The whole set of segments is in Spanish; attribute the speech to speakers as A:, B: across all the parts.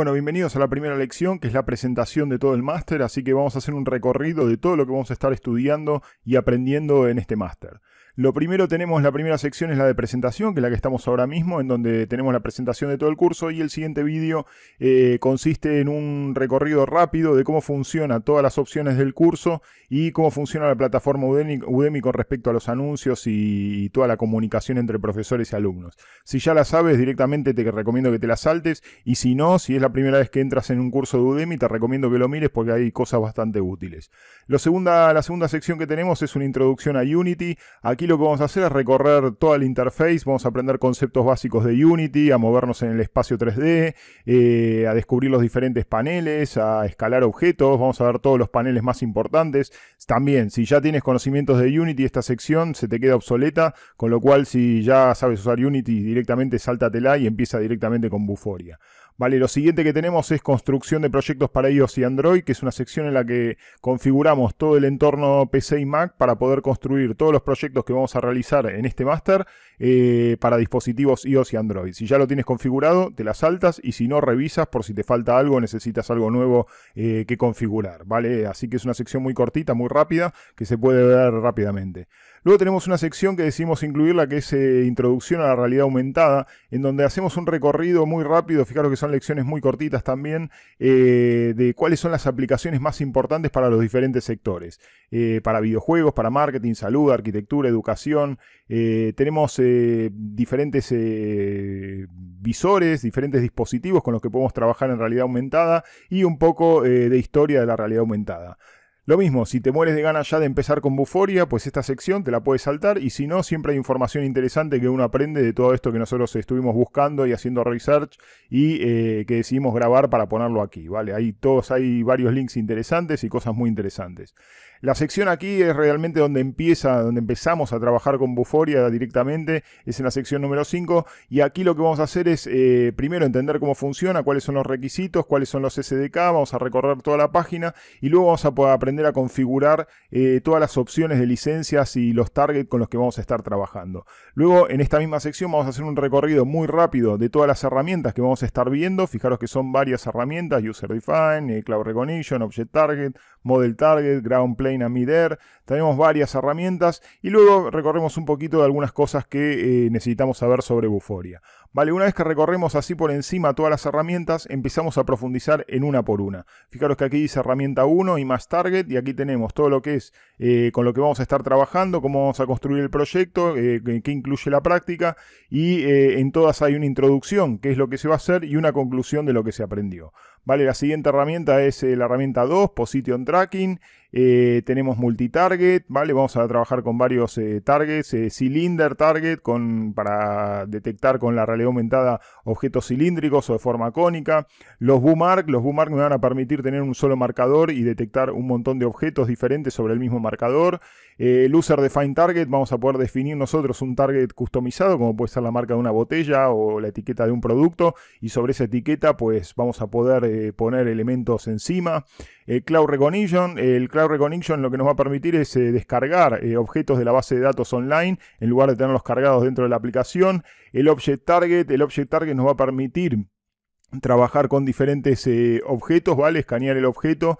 A: Bueno, bienvenidos a la primera lección, que es la presentación de todo el máster, así que vamos a hacer un recorrido de todo lo que vamos a estar estudiando y aprendiendo en este máster. Lo primero tenemos la primera sección es la de presentación, que es la que estamos ahora mismo, en donde tenemos la presentación de todo el curso y el siguiente vídeo eh, consiste en un recorrido rápido de cómo funciona todas las opciones del curso y cómo funciona la plataforma Udemy, con respecto a los anuncios y, toda la comunicación entre profesores y alumnos. Si ya la sabes, directamente te recomiendo que te la saltes y si no, si es la primera vez que entras en un curso de Udemy, te recomiendo que lo mires porque hay cosas bastante útiles. segunda, la segunda sección que tenemos es una introducción a Unity. Aquí lo que vamos a hacer es recorrer toda la interface, vamos a aprender conceptos básicos de Unity, a movernos en el espacio 3D, eh, a descubrir los diferentes paneles, a escalar objetos, vamos a ver todos los paneles más importantes. También, si ya tienes conocimientos de Unity, esta sección se te queda obsoleta, con lo cual si ya sabes usar Unity directamente, sáltatela y empieza directamente con Buforia. Vale, lo siguiente que tenemos es construcción de proyectos para iOS y Android, que es una sección en la que configuramos todo el entorno PC y Mac para poder construir todos los proyectos que vamos a realizar en este máster eh, para dispositivos iOS y Android. Si ya lo tienes configurado, te las saltas y si no, revisas por si te falta algo, necesitas algo nuevo eh, que configurar. Vale, así que es una sección muy cortita, muy rápida, que se puede ver rápidamente. Luego tenemos una sección que incluir, incluirla, que es eh, Introducción a la Realidad Aumentada, en donde hacemos un recorrido muy rápido, fijaros que son lecciones muy cortitas también, eh, de cuáles son las aplicaciones más importantes para los diferentes sectores. Eh, para videojuegos, para marketing, salud, arquitectura, educación. tenemos diferentes visores, diferentes dispositivos con los que podemos trabajar en realidad aumentada y un poco de historia de la realidad aumentada. Lo mismo, si te mueres de ganas ya de empezar con Buforia, pues esta sección te la puedes saltar y si no, siempre hay información interesante que uno aprende de todo esto que nosotros estuvimos buscando y haciendo research y eh, que decidimos grabar para ponerlo aquí, ¿vale? Ahí todos hay varios links interesantes y cosas muy interesantes. La sección aquí es realmente donde empieza, donde empezamos a trabajar con Buforia directamente, es en la sección número 5 y aquí lo que vamos a hacer es eh, primero entender cómo funciona, cuáles son los requisitos, cuáles son los SDK, vamos a recorrer toda la página y luego vamos a poder aprender a configurar eh, todas las opciones de licencias y los targets con los que vamos a estar trabajando. Luego, en esta misma sección vamos a hacer un recorrido muy rápido de todas las herramientas que vamos a estar viendo. Fijaros que son varias herramientas, User Define, eh, Cloud Recognition, Object Target, Model Target, Ground Plane Amider. Tenemos varias herramientas y luego recorremos un poquito de algunas cosas que eh, necesitamos saber sobre Buforia. Vale, una vez que recorremos así por encima todas las herramientas, empezamos a profundizar en una por una. Fijaros que aquí dice herramienta 1 y más target y aquí tenemos todo lo que es eh, con lo que vamos a estar trabajando, cómo vamos a construir el proyecto, eh, qué incluye la práctica y eh, en todas hay una introducción, qué es lo que se va a hacer y una conclusión de lo que se aprendió la siguiente herramienta es eh, la herramienta 2, Position Tracking. Eh, tenemos multitarget, ¿vale? Vamos a trabajar con varios eh, targets, cylinder target con, para detectar con la realidad aumentada objetos cilíndricos o de forma cónica. Los boomark, los boomark me van a permitir tener un solo marcador y detectar un montón de objetos diferentes sobre el mismo marcador. el user define target, vamos a poder definir nosotros un target customizado, como puede ser la marca de una botella o la etiqueta de un producto, y sobre esa etiqueta, pues vamos a poder poner elementos encima. El eh, Cloud Recognition, el Cloud Recognition lo que nos va a permitir es eh, descargar eh, objetos de la base de datos online en lugar de tenerlos cargados dentro de la aplicación. El Object Target, el Object Target nos va a permitir trabajar con diferentes objetos, ¿vale? Escanear el objeto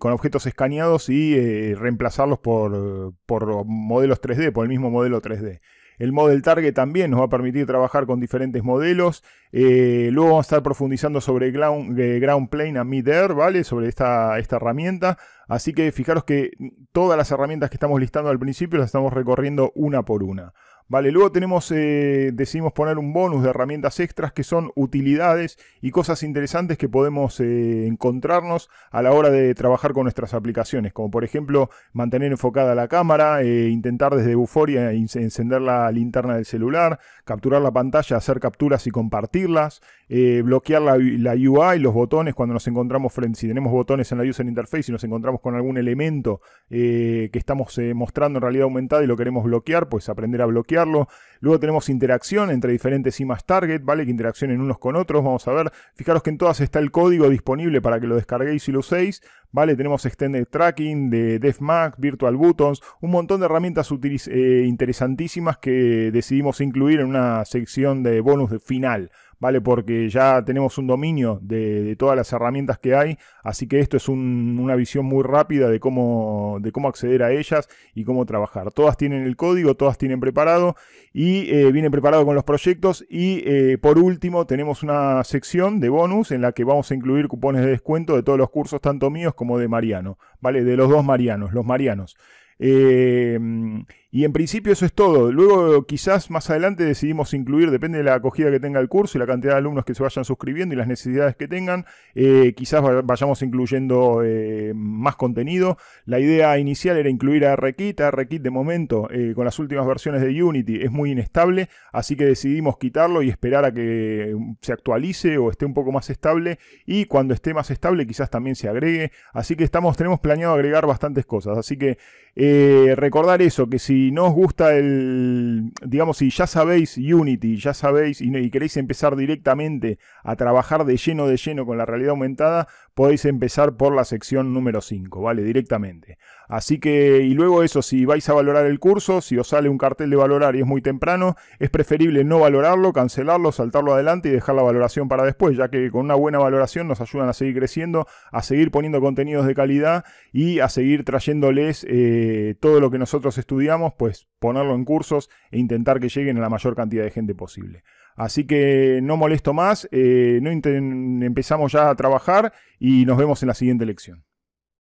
A: con objetos escaneados y reemplazarlos por, por modelos 3D, por el mismo modelo 3D. El Model Target también nos va a permitir trabajar con diferentes modelos. Eh, luego vamos a estar profundizando sobre Ground, eh, ground Plane a Mid-Air, ¿vale? Sobre esta, esta herramienta. Así que fijaros que todas las herramientas que estamos listando al principio las estamos recorriendo una por una. Vale, luego tenemos, eh, decidimos poner un bonus de herramientas extras que son utilidades y cosas interesantes que podemos eh, encontrarnos a la hora de trabajar con nuestras aplicaciones, como por ejemplo mantener enfocada la cámara, eh, intentar desde Euforia encender la linterna del celular, capturar la pantalla, hacer capturas y compartirlas, bloquear la, la, UI, los botones cuando nos encontramos frente, si tenemos botones en la user interface y nos encontramos con algún elemento que estamos mostrando en realidad aumentada y lo queremos bloquear, pues aprender a bloquear spiegarlo Luego tenemos interacción entre diferentes IMAX target, ¿vale? Que interaccionen unos con otros. Vamos a ver. Fijaros que en todas está el código disponible para que lo descarguéis y lo uséis. ¿Vale? Tenemos Extended Tracking, de DevMax, Virtual Buttons, un montón de herramientas eh, interesantísimas que decidimos incluir en una sección de bonus final. ¿vale? Porque ya tenemos un dominio de, todas las herramientas que hay, así que esto es una visión muy rápida de cómo, de cómo acceder a ellas y cómo trabajar. Todas tienen el código, todas tienen preparado y eh, viene preparado con los proyectos. Y eh, por último, tenemos una sección de bonus en la que vamos a incluir cupones de descuento de todos los cursos, tanto míos como de Mariano, ¿vale? De los dos Marianos, los Marianos. Eh, y en principio eso es todo. Luego quizás más adelante decidimos incluir, depende de la acogida que tenga el curso y la cantidad de alumnos que se vayan suscribiendo y las necesidades que tengan, eh, quizás vayamos incluyendo eh, más contenido. La idea inicial era incluir a RKit. RKit de momento eh, con las últimas versiones de Unity es muy inestable, así que decidimos quitarlo y esperar a que um, se actualice o esté un poco más estable y cuando esté más estable quizás también se agregue. Así que estamos, tenemos planeado agregar bastantes cosas. Así que recordar eso, que si no os gusta el, digamos, si ya sabéis Unity, ya sabéis y, queréis empezar directamente a trabajar de lleno de lleno con la realidad aumentada, podéis empezar por la sección número 5, ¿vale? Directamente. Así que, y luego eso, si vais a valorar el curso, si os sale un cartel de valorar y es muy temprano, es preferible no valorarlo, cancelarlo, saltarlo adelante y dejar la valoración para después, ya que con una buena valoración nos ayudan a seguir creciendo, a seguir poniendo contenidos de calidad y a seguir trayéndoles eh, todo lo que nosotros estudiamos pues ponerlo en cursos e intentar que lleguen a la mayor cantidad de gente posible. Así que no molesto más, eh, no empezamos ya a trabajar y nos vemos en la siguiente lección.